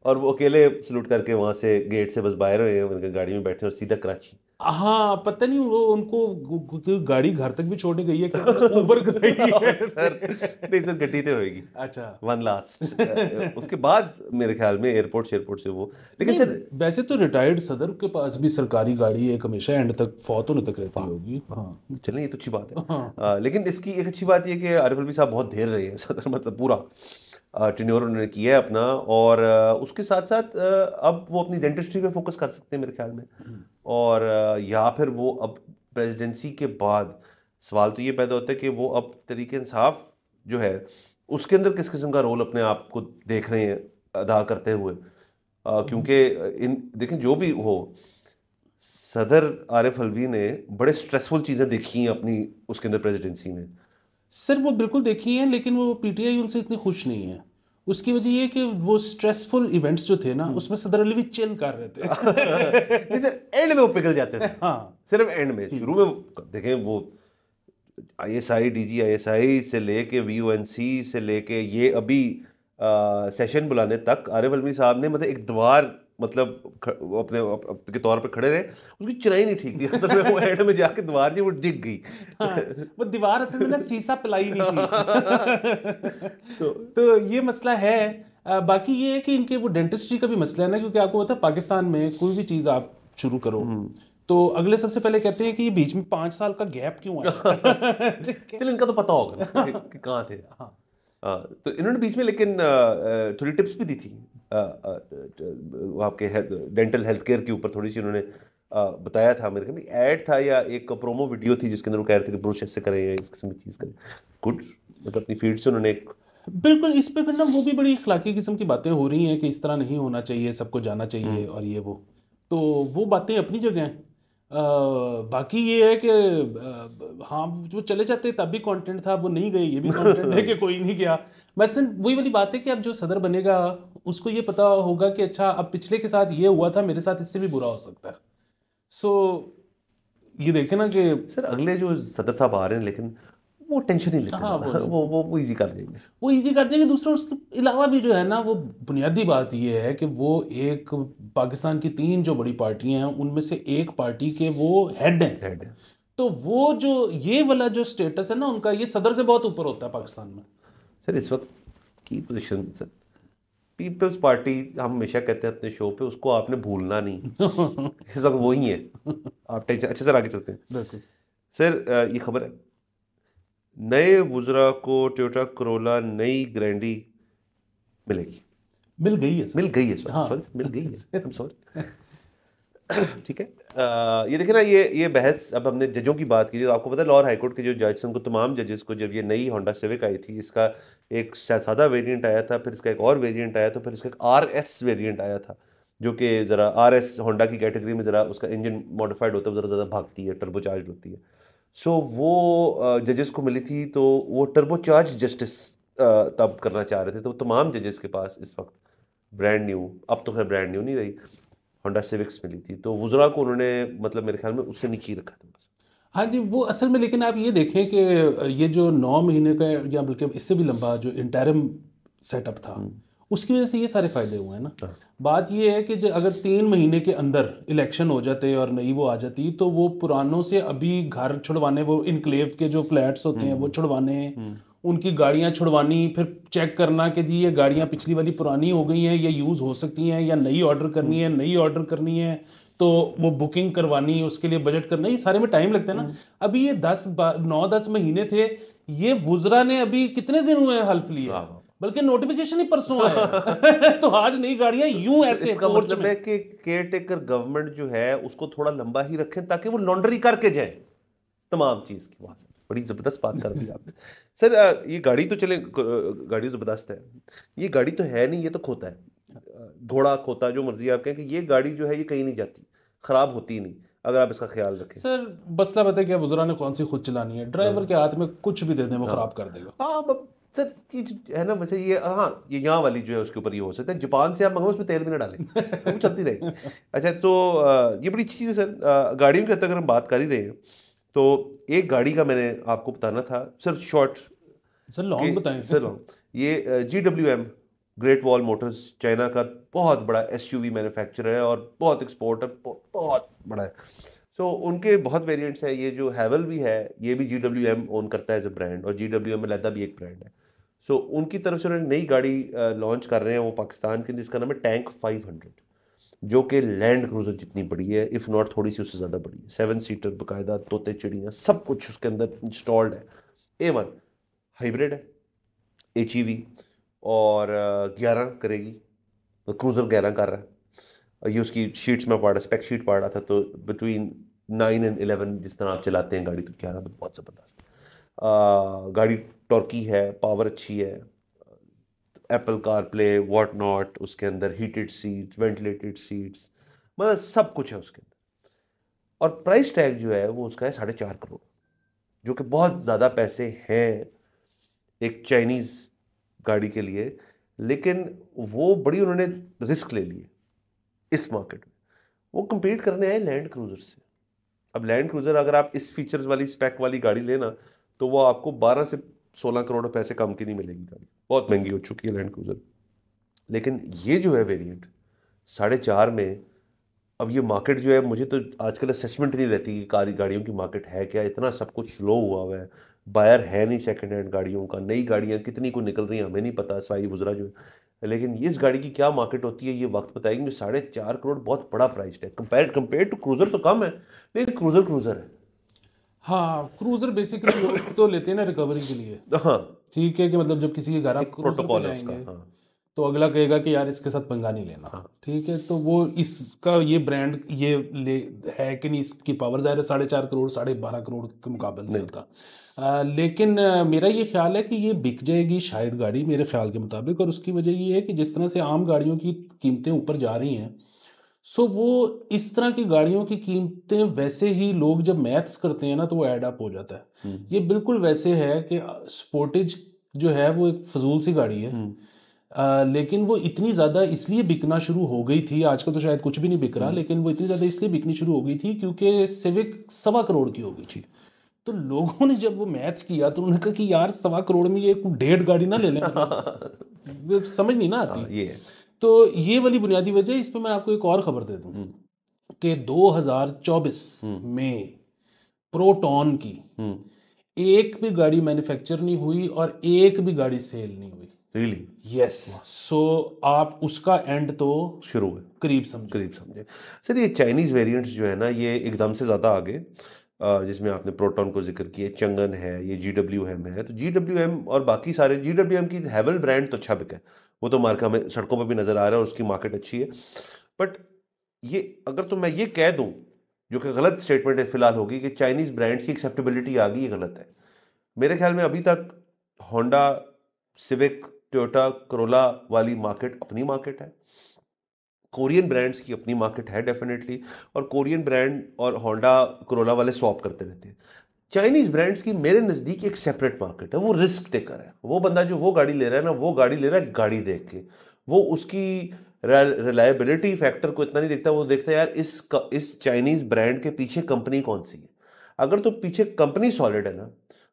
[LAUGHS] और वो अकेले सलूट करके वहाँ से गेट से बस बाहर हुए हैं गाड़ी में बैठे और सीधा कराची हाँ पता नहीं वो उनको गाड़ी घर तक भी छोड़ने गई है ऊबर गई [LAUGHS] है [LAUGHS] सर नहीं सर गटी तो होगी अच्छा वन लास्ट [LAUGHS] उसके बाद मेरे ख्याल में एयरपोर्ट एयरपोर्ट से वो लेकिन सर वैसे तो रिटायर्ड सदर के पास भी सरकारी गाड़ी एक हमेशा एंड तक फौत होने तक रहती हाँ। होगी हाँ चलें ये तो अच्छी बात है हाँ। लेकिन इसकी एक अच्छी बात यह कि आरिफ अलवी साहब बहुत देर रहे हैं सदर मतलब पूरा टेन्योर उन्होंने किया है अपना और उसके साथ साथ अब वो अपनी डेंटिस्ट्री पे फोकस कर सकते हैं मेरे ख्याल में हम्म। और या फिर वो अब प्रेसिडेंसी के बाद सवाल तो ये पैदा होता है कि वो अब तरीक इंसाफ जो है उसके अंदर किस किस्म का रोल अपने आप को देख रहे हैं अदा करते हुए क्योंकि इन देखें जो भी हो सदर आरिफ अलवी ने बड़े स्ट्रेसफुल चीज़ें देखी हैं अपनी उसके अंदर प्रेसिडेंसी में सर वो बिल्कुल देखी हैं लेकिन वो पीटीआई उनसे इतनी खुश नहीं है उसकी वजह ये कि वो स्ट्रेसफुल इवेंट्स जो थे ना हम्म। उसमें सदर अली भी चिल कर रहे थे नहीं [LAUGHS] एंड में वो पिघल जाते थे हाँ सिर्फ एंड में हम्म। शुरू में देखें वो आईएसआई डीजी आईएसआई से लेके वीओएनसी से लेके ये अभी आ, सेशन बुलाने तक आरिफ अलमी साहब ने मतलब एक द्वार मतलब अपने के तौर पर खड़े रहे उसकी चिराई नहीं ठीक थी असल में वो एंड में जाके दीवार जी वो डिग गई हाँ, वो दीवार असल में ना सीसा पिलाई नहीं [LAUGHS] तो, तो ये मसला है बाकी ये है कि इनके वो डेंटिस्ट्री का भी मसला है ना क्योंकि आपको होता है पाकिस्तान में कोई भी चीज़ आप शुरू करो हम्म। तो अगले सबसे पहले कहते हैं कि ये बीच में पाँच साल का गैप क्यों आया [LAUGHS] चलो इनका तो पता होगा कहाँ थे हाँ।, हाँ तो इन्होंने बीच में लेकिन थोड़ी टिप्स भी दी थी आपके डेंटल हेल्थ केयर के ऊपर थोड़ी सी उन्होंने बताया था मेरे ख्याल ऐड था या एक प्रोमो वीडियो थी जिसके अंदर वो कह रहे थे कि ब्रोश ऐसे करें या इस किस्म की चीज़ करें गुड मतलब अपनी फील्ड से उन्होंने एक बिल्कुल इस पर मतलब वो भी बड़ी इखलाकी किस्म की बातें हो रही हैं कि इस तरह नहीं होना चाहिए सबको जाना चाहिए हम्म। और ये वो तो वो बातें अपनी जगह हैं बाकी ये है कि हाँ वो चले जाते तब भी कंटेंट था वो नहीं गए ये भी कंटेंट है कि [LAUGHS] कोई नहीं गया बस वही वाली बात है कि अब जो सदर बनेगा उसको ये पता होगा कि अच्छा अब पिछले के साथ ये हुआ था मेरे साथ इससे भी बुरा हो सकता है सो ये देखे ना कि सर अगले जो सदर साहब आ रहे हैं लेकिन वो टेंशन ही लेते हाँ, वो वो वो ईजी कर देंगे वो ईजी कर देंगे दूसरा उसके अलावा भी जो है ना वो बुनियादी बात ये है कि वो एक पाकिस्तान की तीन जो बड़ी पार्टियां हैं उनमें से एक पार्टी के वो हेड हैं हेड है। तो वो जो ये वाला जो स्टेटस है ना उनका ये सदर से बहुत ऊपर होता है पाकिस्तान में सर इस वक्त की पोजिशन सर पीपल्स पार्टी हम हमेशा कहते हैं अपने शो पे उसको आपने भूलना नहीं [LAUGHS] इस वक्त वही है आप टेंशन अच्छे सर आगे चलते हैं सर ये खबर है नए वजरा को ट्योटा करोला नई ग्रैंडी मिलेगी मिल गई है मिल गई है सॉरी हाँ। मिल गई है सॉरी [LAUGHS] [CLEARS THROAT] ठीक है आ, ये देखिए ना ये ये बहस अब हमने जजों की बात की तो आपको पता है लाहौर हाईकोर्ट के जो जज उनको तमाम जजेस को जब ये नई होंडा सेविक आई थी इसका एक सादा वेरिएंट आया था फिर इसका एक और वेरिएंट आया था फिर इसका एक आर एस वेरियंट आया था जो कि ज़रा आर एस होंडा की कैटेगरी में ज़रा उसका इंजन मॉडिफाइड होता है ज़रा ज़्यादा भागती है टर्बोचार्ज होती है सो so, वो जजेस को मिली थी तो वो टर्बोचार्ज जस्टिस तब करना चाह रहे थे तो तमाम जजेस के पास इस वक्त ब्रांड न्यू अब तो खैर ब्रांड न्यू नहीं रही होंडा सिविक्स मिली थी तो वजरा को उन्होंने मतलब मेरे ख्याल में उससे नीचे रखा था बस हाँ जी वो असल में लेकिन आप ये देखें कि ये जो नौ महीने का या बल्कि इससे भी लंबा जो इंटरम सेटअप था हुँ. हम्म। उसकी वजह से ये सारे फायदे हुए हैं ना हाँ। बात ये है कि जो अगर तीन महीने के अंदर इलेक्शन हो जाते और नई वो आ जाती तो वो पुरानों से अभी घर छुड़वाने वो इनक्लेव के जो फ्लैट्स होते हैं वो हम्म। छुड़वाने हम्म। उनकी गाड़ियां छुड़वानी फिर चेक करना कि जी ये गाड़ियां पिछली वाली पुरानी हो गई हैं या यूज़ हो सकती हैं या नई ऑर्डर करनी है हम्म। नई ऑर्डर करनी है तो वो बुकिंग करवानी उसके लिए बजट करना ये सारे में टाइम लगता है ना अभी ये दस नौ दस महीने थे ये वुजरा ने अभी कितने दिन हुए हल्फ लिया बल्कि नोटिफिकेशन ही परसों आया [LAUGHS] [LAUGHS] तो आज नई गाड़ियां तो यूं ऐसे इसका मतलब में। है कि केयर टेकर गवर्नमेंट जो है उसको थोड़ा लंबा ही रखें ताकि वो लॉन्ड्री करके जाए तमाम चीज़ की वहां से बड़ी ज़बरदस्त बात कर रही आपने [LAUGHS] सर ये गाड़ी तो चले गाड़ी तो ज़बरदस्त है ये गाड़ी तो है नहीं ये तो खोता है घोड़ा खोता जो मर्जी आप कहें कि ये गाड़ी जो है ये कहीं नहीं जाती ख़राब होती नहीं अगर आप इसका ख्याल रखें सर मसला पता है क्या वजरा ने कौन सी खुद चलानी है ड्राइवर हाँ। के हाथ में कुछ भी दे दें वो हाँ। ख़राब कर देगा हाँ सर ये है ना वैसे ये हाँ ये यहाँ वाली जो है उसके ऊपर ये हो सकता है जापान से आप मंगाओ उसमें तेल भी ना डालें वो तो चलती रहेगी [LAUGHS] अच्छा तो ये बड़ी अच्छी चीज़ है सर गाड़ियों के अगर हम बात कर ही रहे हैं तो एक गाड़ी का मैंने आपको बताना था सर शॉर्ट सर लॉन्ग बताएं सर लॉन्ग ये G W M great wall motors China का बहुत बड़ा एस यू वी मैनुफैक्चर है और बहुत एक्सपोर्ट है बहुत बड़ा है सो so, उनके बहुत वेरिएंट्स हैं ये जो हैवल भी है ये भी जी डब्ल्यू एम ओन करता है एज अ ब्रांड और जी डब्ल्यू एम में भी एक ब्रांड है सो so, उनकी तरफ से उन्होंने नई गाड़ी लॉन्च कर रहे हैं वो पाकिस्तान के जिसका नाम है टैंक 500 जो कि लैंड क्रूज़र जितनी बड़ी है इफ़ नॉट थोड़ी सी उससे ज़्यादा बड़ी है सेवन सीटर बाकायदा तोते चिड़ियाँ सब कुछ उसके अंदर इंस्टॉल्ड है ए वन हाइब्रिड है एच ई वी और ग्यारह करेगी तो क्रूज़र ग्यारह कर रहा है ये उसकी शीट्स में पढ़ रहा स्पेक शीट पढ़ रहा था तो बिटवीन नाइन एंड एलेवन जिस तरह आप चलाते हैं गाड़ी तो ग्यारह तो बहुत ज़बरदस्त गाड़ी टॉर्की है पावर अच्छी है Apple car play what not उसके अंदर हीटेड सीट वेंटिलेटेड सीट्स मतलब सब कुछ है उसके अंदर और प्राइस टैग जो है वो उसका है साढ़े चार करोड़ जो कि बहुत ज़्यादा पैसे हैं एक चाइनीज़ गाड़ी के लिए लेकिन वो बड़ी उन्होंने रिस्क ले ली इस मार्केट में वो कम्पीट करने आए लैंड क्रूज़र से अब लैंड क्रूज़र अगर आप इस फीचर्स वाली स्पेक वाली गाड़ी लेना तो वो आपको बारह से सोलह करोड़ पैसे कम की नहीं मिलेगी गाड़ी बहुत महंगी हो चुकी है लैंड क्रूज़र लेकिन ये जो है वेरिएंट साढ़े चार में अब ये मार्केट जो है मुझे तो आजकल असेसमेंट नहीं रहती कि कार गाड़ियों की मार्केट है क्या इतना सब कुछ स्लो हुआ हुआ है बायर है नहीं सेकंड हैंड गाड़ियों का नई गाड़ियाँ कितनी को निकल रही हैं हमें नहीं पता सवाई गुजरा जो है लेकिन इस गाड़ी की क्या मार्केट होती है ये वक्त बताएंगे जो साढ़े चार करोड़ बहुत बड़ा प्राइस है कंपेयर कंपेयर टू क्रूज़र तो कम है लेकिन क्रूज़र क्रूज़र है हाँ क्रूजर बेसिकली लोग तो लेते हैं ना रिकवरी के लिए हाँ ठीक है कि मतलब जब किसी के घर आप प्रोटोकॉल है उसका हाँ। तो अगला कहेगा कि यार इसके साथ पंगा नहीं लेना हाँ। ठीक है तो वो इसका ये ब्रांड ये ले है कि नहीं इसकी पावर ज़ाहिर है साढ़े चार करोड़ साढ़े बारह करोड़ के मुकाबले नहीं होता लेकिन मेरा ये ख्याल है कि ये बिक जाएगी शायद गाड़ी मेरे ख्याल के मुताबिक और उसकी वजह ये है कि जिस तरह से आम गाड़ियों की कीमतें ऊपर जा रही हैं सो वो इस तरह की गाड़ियों की कीमतें वैसे ही लोग जब मैथ्स करते हैं ना तो वो एड अप हो जाता है हम्म। ये बिल्कुल वैसे है कि स्पोर्टेज जो है वो एक फजूल सी गाड़ी है आ, हम्म। लेकिन वो इतनी ज़्यादा इसलिए बिकना शुरू हो गई थी आजकल तो शायद कुछ भी नहीं बिक रहा हम्म। लेकिन वो इतनी ज़्यादा इसलिए बिकनी शुरू हो गई थी क्योंकि सिविक सवा करोड़ की हो गई थी तो लोगों ने जब वो मैथ किया तो उन्होंने कहा कि यार सवा करोड़ में ये डेढ़ गाड़ी ना ले लें [LAUGHS] समझ नहीं ना आती हाँ, ये तो ये वाली बुनियादी वजह इस पर मैं आपको एक और खबर दे दूँ हम्म। कि 2024 हम्म। में प्रोटॉन की हम्म। एक भी गाड़ी मैन्युफैक्चर नहीं हुई और एक भी गाड़ी सेल नहीं हुई रियली यस सो आप उसका एंड तो शुरू है करीब समझे करीब समझे सर ये चाइनीज वेरिएंट्स जो है ना ये एकदम से ज़्यादा आगे जिसमें आपने प्रोटॉन को जिक्र किया चंगन है ये जी डब्ल्यू एम है तो जी डब्ल्यू एम और बाकी सारे जी डब्ल्यू एम की हैवल ब्रांड तो अच्छा बिका है वो तो मार्केट हमें सड़कों पर भी नज़र आ रहा है और उसकी मार्केट अच्छी है बट ये अगर तो मैं ये कह दूँ जो कि गलत स्टेटमेंट है फिलहाल होगी कि चाइनीज़ ब्रांड्स की एक्सेप्टेबिलिटी आ गई ये गलत है मेरे ख्याल में अभी तक होंडा सिविक टोयोटा करोला वाली मार्केट अपनी मार्केट है कोरियन ब्रांड्स की अपनी मार्केट है डेफिनेटली और कोरियन ब्रांड और होंडा करोला वाले स्वॉप करते रहते हैं चाइनीज ब्रांड्स की मेरे नज़दीक एक सेपरेट मार्केट है वो रिस्क टेकर है वो बंदा जो वो गाड़ी ले रहा है ना वो गाड़ी ले रहा है गाड़ी देख के वो उसकी रिलायबिलिटी फैक्टर को इतना नहीं देखता वो देखता है यार इस इस चाइनीज़ ब्रांड के पीछे कंपनी कौन सी है अगर तो पीछे कंपनी सॉलिड है ना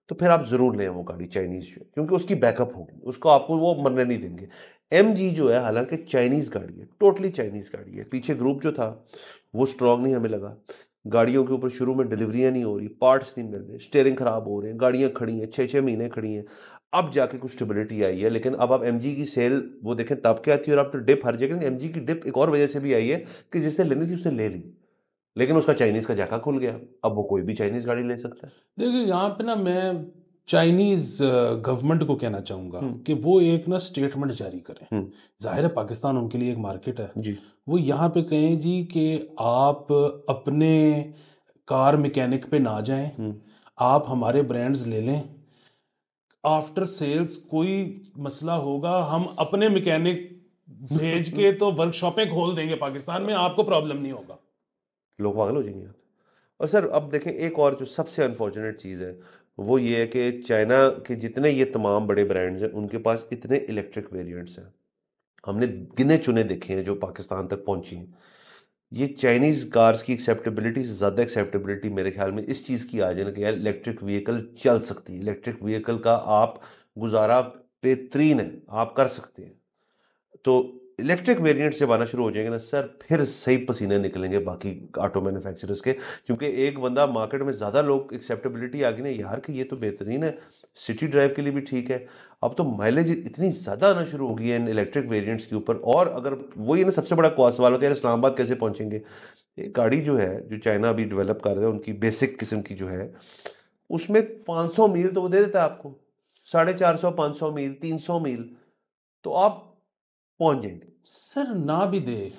तो फिर आप ज़रूर लें वो गाड़ी चाइनीज़ जो क्योंकि उसकी बैकअप होगी उसको आपको वो मरने नहीं देंगे एम जो है हालांकि चाइनीज़ गाड़ी है टोटली चाइनीज़ गाड़ी है पीछे ग्रुप जो था वो स्ट्रॉन्ग नहीं हमें लगा गाड़ियों के ऊपर शुरू में डिलीवरियाँ नहीं हो रही पार्ट्स नहीं मिल रहे स्टेयरिंग ख़राब हो रहे हैं गाड़ियाँ खड़ी हैं छः छः महीने खड़ी हैं अब जाके कुछ स्टेबिलिटी आई है लेकिन अब आप एम की सेल वो देखें तब क्या थी और अब तो डिप हर जगह एम जी की डिप एक और वजह से भी आई है कि जिसने लेनी थी उसने ले ली लेकिन उसका चाइनीज़ का जाका खुल गया अब वो कोई भी चाइनीज़ गाड़ी ले सकता है देखिए यहाँ पे ना मैं चाइनीज गवर्नमेंट को कहना चाहूंगा हम्म। कि वो एक ना स्टेटमेंट जारी करें हम्म। जाहिर है पाकिस्तान उनके लिए एक मार्केट है जी वो यहाँ पे कहें जी कि आप अपने कार मैकेनिक पे ना जाएं हम्म। आप हमारे ब्रांड्स ले लें आफ्टर सेल्स कोई मसला होगा हम अपने मैकेनिक भेज के तो वर्कशॉपें खोल देंगे पाकिस्तान में आपको प्रॉब्लम नहीं होगा लोग पागल हो जाएंगे और सर अब देखें एक और जो सबसे अनफॉर्चुनेट चीज़ है वो ये है कि चाइना के जितने ये तमाम बड़े ब्रांड्स हैं उनके पास इतने इलेक्ट्रिक वेरियंट्स हैं हमने गिने चुने देखे हैं जो पाकिस्तान तक पहुंची हैं ये चाइनीज़ कार्स की एक्सेप्टेबिलिटी से ज़्यादा एक्सेप्टेबिलिटी मेरे ख्याल में इस चीज़ की आ जाए ना कि यार इलेक्ट्रिक व्हीकल चल सकती है इलेक्ट्रिक व्हीकल का आप गुजारा बेहतरीन है आप कर सकते हैं तो इलेक्ट्रिक वेरिएंट से आना शुरू हो जाएंगे ना सर फिर सही पसीने निकलेंगे बाकी ऑटो मैन्युफैक्चरर्स के क्योंकि एक बंदा मार्केट में ज़्यादा लोग एक्सेप्टेबिलिटी आ गई ना यार कि ये तो बेहतरीन है सिटी ड्राइव के लिए भी ठीक है अब तो माइलेज इतनी ज़्यादा आना शुरू हो गई है इन इलेक्ट्रिक वेरिएंट्स के ऊपर और अगर वही ना सबसे बड़ा कॉस्ट वाला होता तो है इस्लामाबाद कैसे पहुँचेंगे गाड़ी जो है जो चाइना अभी डेवलप कर रहे हैं उनकी बेसिक किस्म की जो है उसमें पाँच मील तो वो दे देता है आपको साढ़े चार सौ सौ मील तीन सौ मील तो आप पहुँच जाएंगे सर ना भी दे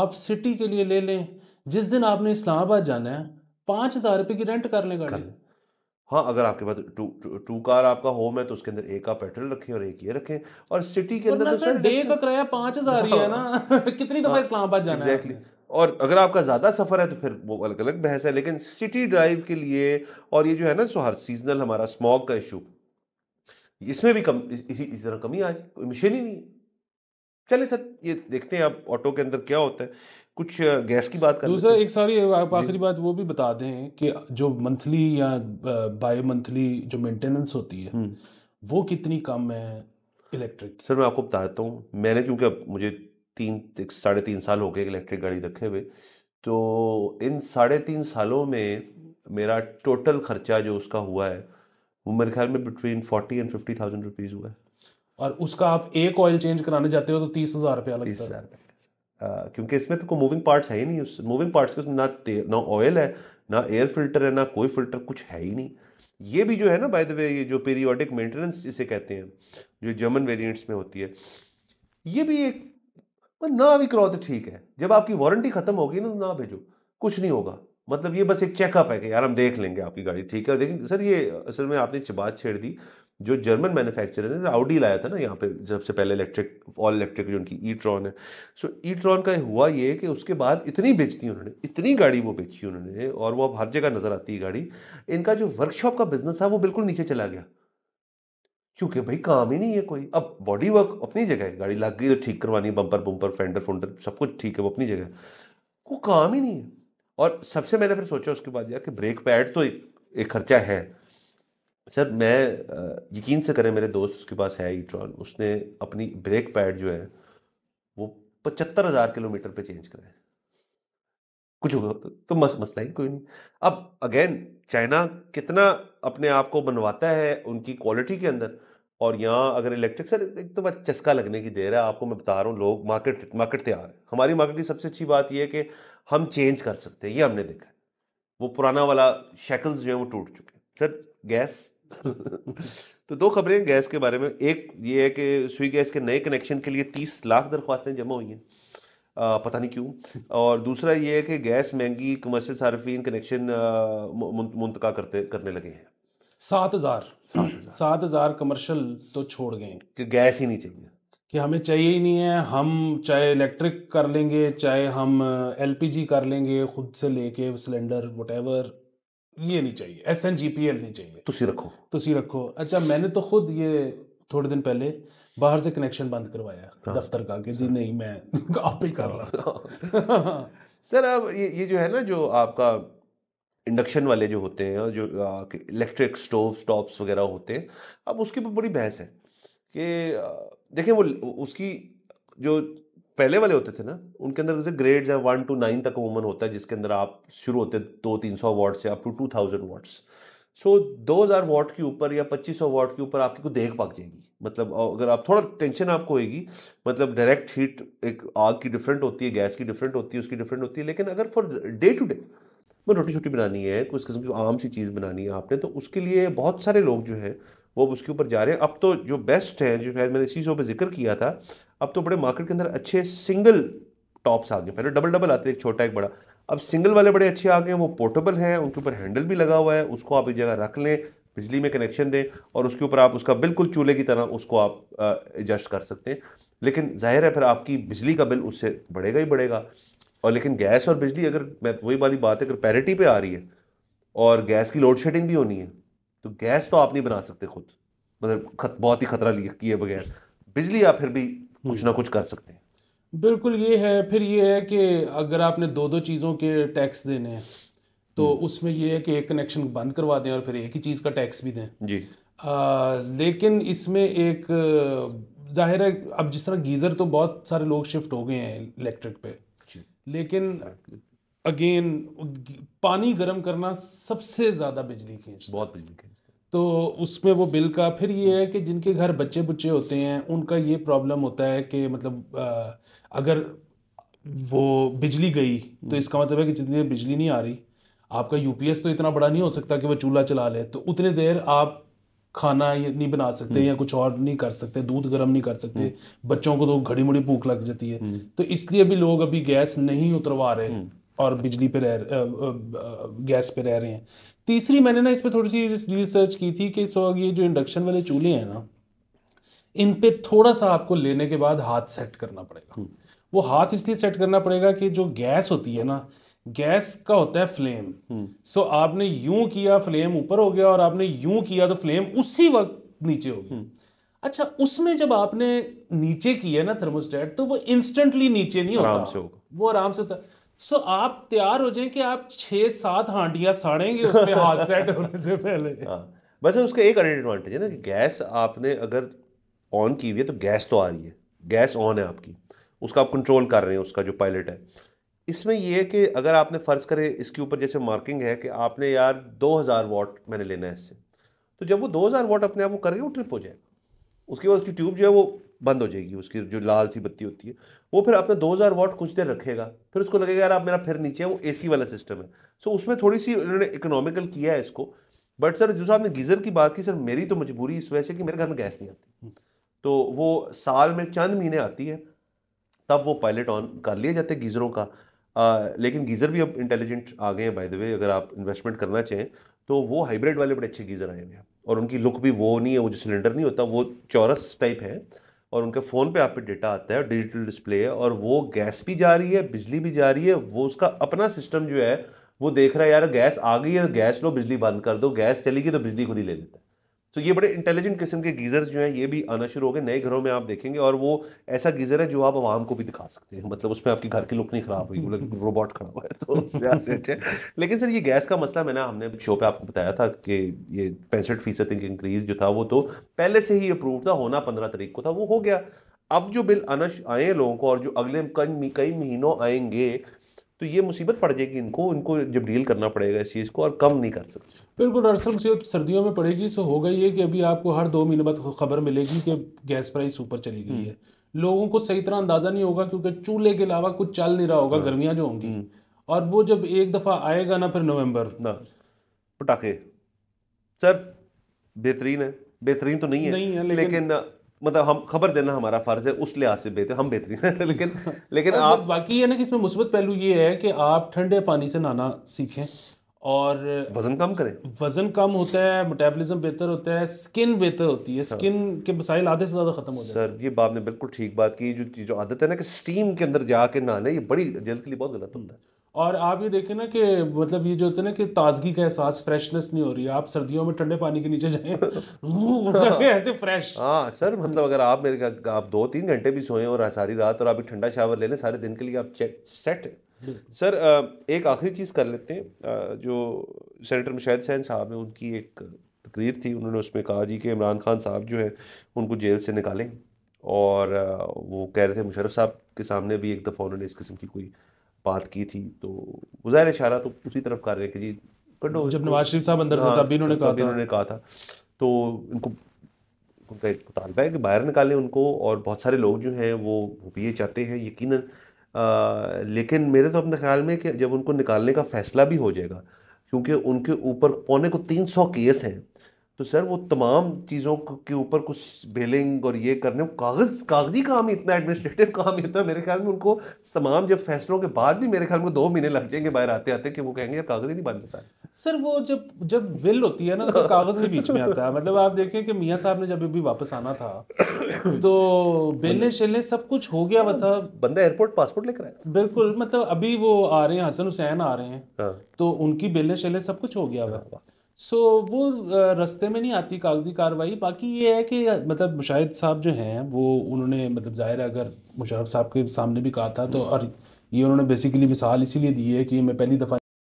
आप सिटी के लिए ले लें जिस दिन आपने इस्लामाबाद जाना है पाँच हज़ार रुपये की रेंट कर लें गाड़ी हाँ अगर आपके पास टू टू, टू कार आपका होम है तो उसके अंदर एक का पेट्रोल रखें और एक ये रखें और सिटी के अंदर सर तो डे का किराया पांच हजार ही है ना हाँ। [LAUGHS] कितनी दफा हाँ, इस्लामाबाद जाना exactly. और अगर आपका ज़्यादा सफ़र है तो फिर वो अलग अलग बहस है लेकिन सिटी ड्राइव के लिए और ये जो है ना सो हर सीजनल हमारा स्मॉग का इशू इसमें भी कम इसी इसी तरह कमी आज कोई मशीन ही नहीं है चलिए सर ये देखते हैं आप ऑटो के अंदर क्या होता है कुछ गैस की बात कर दूसरा एक सारी आखिरी बात वो भी बता दें कि जो मंथली या बाय मंथली जो मेंटेनेंस होती है हम्म। वो कितनी कम है इलेक्ट्रिक सर मैं आपको बता देता हूँ मैंने क्योंकि अब मुझे तीन साढ़े तीन साल हो गए इलेक्ट्रिक गाड़ी रखे हुए तो इन साढ़े तीन सालों में मेरा टोटल खर्चा जो उसका हुआ है वो मेरे ख्याल में between forty and fifty thousand rupees हुआ है और उसका आप एक ऑयल चेंज कराने जाते हो तो तीस हजार रुपया लगता है क्योंकि इसमें तो कोई मूविंग पार्ट्स है ही नहीं उस मूविंग पार्ट्स के ना ना ऑयल है ना एयर फिल्टर है ना कोई फिल्टर कुछ है ही नहीं ये भी जो है ना बाय द वे ये जो पीरियोडिक मेंटेनेंस जिसे कहते हैं जो जर्मन वेरिएंट्स में होती है ये भी एक ना भी करो तो ठीक है जब आपकी वारंटी खत्म होगी ना तो ना भेजो कुछ नहीं होगा मतलब ये बस एक चेकअप है कि यार हम देख लेंगे आपकी गाड़ी ठीक है देखिए सर ये असल में आपने बात छेड़ दी जो जर्मन मैन्युफैक्चरर है आउडी लाया था ना यहाँ पे सबसे पहले इलेक्ट्रिक ऑल इलेक्ट्रिक जो उनकी ई ट्रॉन है सो ई ट्रॉन का हुआ ये कि उसके बाद इतनी बेचती उन्होंने इतनी गाड़ी वो बेची उन्होंने और वो अब हर जगह नज़र आती है गाड़ी इनका जो वर्कशॉप का बिजनेस था वो बिल्कुल नीचे चला गया क्योंकि भाई काम ही नहीं है कोई अब बॉडी वर्क अपनी जगह है गाड़ी लग गई तो ठीक करवानी बम्पर बम्पर फेंडर फोंडर सब कुछ ठीक है वो अपनी जगह वो काम ही नहीं है और सबसे मैंने फिर सोचा उसके बाद यार कि ब्रेक पैड तो एक खर्चा है सर मैं यकीन से करें मेरे दोस्त उसके पास है ईट्रॉन उसने अपनी ब्रेक पैड जो है वो पचहत्तर हज़ार किलोमीटर पे चेंज कराए कुछ होगा तो मस मसला ही कोई नहीं अब अगेन चाइना कितना अपने आप को बनवाता है उनकी क्वालिटी के अंदर और यहाँ अगर इलेक्ट्रिक सर एक तो बात चस्का लगने की देर है आपको मैं बता रहा हूँ लोग मार्केट मार्केट तैयार है हमारी मार्केट की सबसे अच्छी बात यह है कि हम चेंज कर सकते हैं ये हमने देखा है वो पुराना वाला शैकल्स जो है वो टूट चुके हैं सर गैस [LAUGHS] तो दो खबरें गैस के बारे में एक ये है कि सुई गैस के नए कनेक्शन के लिए तीस लाख दरख्वास्तें जमा हुई हैं पता नहीं क्यों और दूसरा ये है कि गैस महंगी कमर्शियल सार्फिन कनेक्शन मुंतका करते करने लगे हैं सात हज़ार सात हज़ार कमर्शल तो छोड़ गए कि गैस ही नहीं चाहिए कि हमें चाहिए ही नहीं है हम चाहे इलेक्ट्रिक कर लेंगे चाहे हम एलपीजी कर लेंगे खुद से लेके सिलेंडर वट ये नहीं चाहिए S N G P L नहीं चाहिए तुसी तो रखो तुसी तो रखो अच्छा मैंने तो खुद ये थोड़े दिन पहले बाहर से कनेक्शन बंद करवाया हाँ, दफ्तर का कि जी नहीं मैं [LAUGHS] आप ही कर रहा [LAUGHS] सर अब ये ये जो है ना जो आपका इंडक्शन वाले जो होते हैं जो इलेक्ट्रिक स्टोव स्टॉप्स वगैरह होते हैं अब उसके ऊपर बड़ी बहस है कि देखें वो उसकी जो पहले वाले होते थे ना उनके अंदर जैसे ग्रेड है वन टू नाइन तक वूमन होता है जिसके अंदर आप शुरू होते दो तीन सौ वाट से up to two thousand watts so दो हज़ार वाट के ऊपर या पच्चीस सौ वाट के ऊपर आपकी को देख पाक जाएगी मतलब अगर आप थोड़ा टेंशन आपको होगी मतलब डायरेक्ट हीट एक आग की डिफरेंट होती है गैस की डिफरेंट होती है उसकी डिफरेंट होती है लेकिन अगर फॉर डे टू डे मैं रोटी शोटी बनानी है कुछ किस्म की आम सी चीज़ बनानी है आपने तो उसके लिए बहुत सारे लोग जो हैं वो उसके ऊपर जा रहे हैं अब तो जो बेस्ट है जो शायद मैंने इसी शो पर जिक्र किया था अब तो बड़े मार्केट के अंदर अच्छे सिंगल टॉप्स आ गए पहले डबल डबल आते थे एक छोटा एक बड़ा अब सिंगल वाले बड़े अच्छे आ गए वो पोर्टेबल हैं उनके ऊपर हैंडल भी लगा हुआ है उसको आप एक जगह रख लें बिजली में कनेक्शन दें और उसके ऊपर आप उसका बिल्कुल चूल्हे की तरह उसको आप एडजस्ट कर सकते हैं लेकिन जाहिर है फिर आपकी बिजली का बिल उससे बढ़ेगा ही बढ़ेगा और लेकिन गैस और बिजली अगर मैं वही वाली बात है अगर पैरिटी पे आ रही है और गैस की लोड शेडिंग भी होनी है तो गैस तो आप नहीं बना सकते खुद मतलब बहुत ही खतरा किए बगैर बिजली आप फिर भी कुछ ना कुछ कर सकते हैं बिल्कुल ये है फिर ये है कि अगर आपने दो दो चीज़ों के टैक्स देने हैं तो हम्म। उसमें ये है कि एक कनेक्शन बंद करवा दें और फिर एक ही चीज़ का टैक्स भी दें जी आ, लेकिन इसमें एक जाहिर है अब जिस तरह गीज़र तो बहुत सारे लोग शिफ्ट हो गए हैं इलेक्ट्रिक पे लेकिन अगेन पानी गर्म करना सबसे ज़्यादा बिजली खींच बहुत बिजली खींच तो उसमें वो बिल का फिर ये है कि जिनके घर बच्चे बुच्चे होते हैं उनका ये प्रॉब्लम होता है कि मतलब आ, अगर वो बिजली गई तो इसका मतलब है कि जितनी देर बिजली नहीं आ रही आपका यूपीएस तो इतना बड़ा नहीं हो सकता कि वो चूल्हा चला ले तो उतनी देर आप खाना नहीं बना सकते हम्म। या कुछ और नहीं कर सकते दूध गर्म नहीं कर सकते हम्म। बच्चों को तो घड़ी मुड़ी भूख लग जाती है हम्म। तो इसलिए भी लोग अभी गैस नहीं उतरवा रहे और बिजली पे रह गैस पे रह रहे हैं तीसरी मैंने ना इस पर थोड़ी सी रिसर्च की थी कि सो ये जो इंडक्शन वाले चूल्हे हैं ना इन पे थोड़ा सा आपको लेने के बाद हाथ सेट करना पड़ेगा हम्म। वो हाथ इसलिए सेट करना पड़ेगा कि जो गैस होती है ना गैस का होता है फ्लेम हम्म। सो so, आपने यूं किया फ्लेम ऊपर हो गया और आपने यूं किया तो फ्लेम उसी वक्त नीचे हो गई हम्म। अच्छा उसमें जब आपने नीचे किया ना थर्मोस्टेट तो वो इंस्टेंटली नीचे नहीं होता आराम से होगा वो आराम से होता सो आप तैयार हो जाए कि आप छः सात हांडियाँ साड़ेंगे उसमें हाथ सेट होने से पहले [LAUGHS] हाँ वैसे उसका एक अडेड एडवांटेज है ना कि गैस आपने अगर ऑन की हुई है तो गैस तो आ रही है गैस ऑन है आपकी उसका आप कंट्रोल कर रहे हैं उसका जो पायलट है इसमें यह है कि अगर आपने फ़र्ज़ करें इसके ऊपर जैसे मार्किंग है कि आपने यार 2000 वाट मैंने लेना है इससे तो जब वो 2000 वाट अपने आप वो करके वो ट्रिप हो जाएगा उसके बाद उसकी ट्यूब जो है वो बंद हो जाएगी उसकी जो लाल सी बत्ती होती है वो फिर अपना 2000 वाट कुछ देर रखेगा फिर उसको लगेगा यार आप मेरा फिर नीचे है वो एसी वाला सिस्टम है सो so, उसमें थोड़ी सी उन्होंने इकोनॉमिकल किया है इसको बट सर जो आपने गीज़र की बात की सर मेरी तो मजबूरी इस वजह से कि मेरे घर में गैस नहीं आती हम्म। तो वो साल में चंद महीने आती है तब वो पायलट ऑन कर लिए जाते हैं गीज़रों का आ, लेकिन गीज़र भी अब इंटेलिजेंट आ गए हैं बाय द वे अगर आप इन्वेस्टमेंट करना चाहें तो वो हाइब्रिड वाले बड़े अच्छे गीज़र आए हुए हैं और उनकी लुक भी वो नहीं है वो जो सिलेंडर नहीं होता वो चौरस टाइप है और उनके फ़ोन पे आप पे डेटा आता है डिजिटल डिस्प्ले है और वो गैस भी जा रही है बिजली भी जा रही है वो उसका अपना सिस्टम जो है वो देख रहा है यार गैस आ गई है गैस लो बिजली बंद कर दो गैस चली गई तो बिजली खुद ही ले लेता है तो ये बड़े इंटेलिजेंट किस्म के गीज़र्स जो हैं ये भी आना शुरू हो गए नए घरों में आप देखेंगे और वो ऐसा गीज़र है जो आप आवाम को भी दिखा सकते हैं मतलब उसमें आपकी घर की लुक नहीं खराब हुई मतलब रोबोट खड़ा हुआ है तो उसमें अच्छे लेकिन सर ये गैस का मसला मैंने हमने शो पे आपको बताया था कि ये पैंसठ फीसद इंक्रीज़ जो था वो तो पहले से ही अप्रूव था होना पंद्रह तारीख को था वो हो गया अब जो बिल आना आए लोगों को और जो अगले कई महीनों आएंगे तो ये मुसीबत पड़ जाएगी इनको इनको जब डील करना पड़ेगा इस चीज़ को और कम नहीं कर सकते बिल्कुल दरअसल सिर्फ सर्दियों में पड़ेगी सो होगा ये कि अभी आपको हर दो महीने बाद खबर मिलेगी कि गैस प्राइस ऊपर चली गई हम्म। है लोगों को सही तरह अंदाज़ा नहीं होगा क्योंकि चूल्हे के अलावा कुछ चल नहीं रहा होगा हाँ। गर्मियां जो होंगी हम्म। और वो जब एक दफ़ा आएगा ना फिर नवंबर ना पटाखे सर बेहतरीन है बेहतरीन तो नहीं है, नहीं है लेकिन, लेकिन मतलब हम खबर देना हमारा फर्ज है उस लिहाज से बेहतर हम बेहतरीन है [LAUGHS] लेकिन लेकिन आप बाकी ये ना कि इसमें मुस्बत पहलू ये है कि आप ठंडे पानी से नहाना सीखें और वजन कम करें वजन कम होता है मेटाबॉलिज्म बेहतर होता है स्किन बेहतर होती है स्किन हाँ। के मसाइल आधे से ज़्यादा ख़त्म हो जाते हैं सर ये बात ने बिल्कुल ठीक बात की जो जो आदत है ना कि स्टीम के अंदर जाके नहाने ये बड़ी जल्द के लिए बहुत गलत होता है और आप ये देखें ना कि मतलब ये जो होता है ना कि ताजगी का एहसास फ्रेशनेस नहीं हो रही आप सर्दियों में ठंडे पानी के नीचे जाएं [LAUGHS] ऐसे फ्रेश हाँ सर मतलब अगर आप मेरे आप दो तीन घंटे भी सोएं और सारी रात और आप ठंडा शावर ले लें सारे दिन के लिए आप सेट सर एक आखिरी चीज़ कर लेते हैं जो सेनेटर मुशाहिद सैन साहब हैं उनकी एक तकरीर थी उन्होंने उसमें कहा जी कि इमरान खान साहब जो हैं उनको जेल से निकालें और वो कह रहे थे मुशरफ साहब के सामने भी एक दफ़ा उन्होंने इस किस्म की कोई बात की थी तो गुजार इशारा तो उसी तरफ कर रहे हैं कि जी कटो जब नवाज शरीफ साहब अंदर था हाँ, तभी उन्होंने कहा उन्होंने कहा था तो इनको उनका एक मुतालबा है कि बाहर निकालें उनको और बहुत सारे लोग जो हैं वो भी ये चाहते हैं यकीनन लेकिन मेरे तो अपने ख्याल में कि जब उनको निकालने का फैसला भी हो जाएगा क्योंकि उनके ऊपर पौने को तीन सौ केस हैं तो सर वो तमाम चीज़ों के ऊपर कुछ बेलिंग और ये करने कागज़ कागजी काम ही इतना एडमिनिस्ट्रेटिव [LAUGHS] काम ही इतना मेरे ख्याल में उनको तमाम जब फैसलों के बाद भी मेरे ख्याल में दो महीने लग जाएंगे बाहर आते आते कि वो कहेंगे यार कागज़ नहीं बांधे सर सर वो जब जब विल होती है ना तो कागज़ के बीच में [LAUGHS] आता है मतलब आप देखें कि मियाँ साहब ने जब भी वापस आना था तो बेलने शेलने सब कुछ हो गया हुआ हाँ, था मतलब बंदा एयरपोर्ट पासपोर्ट लेकर आया बिल्कुल मतलब अभी वो आ रहे हैं हसन हुसैन आ रहे हैं हाँ। तो उनकी बेलने शेलने सब कुछ हो गया हाँ, हुआ सो so, वो रस्ते में नहीं आती कागजी कार्रवाई बाकी ये है कि मतलब मुशाहिद साहब जो हैं वो उन्होंने मतलब ज़ाहिर है अगर मुशरफ साहब के सामने भी कहा था तो और ये उन्होंने बेसिकली मिसाल इसीलिए दी है कि मैं पहली दफ़ा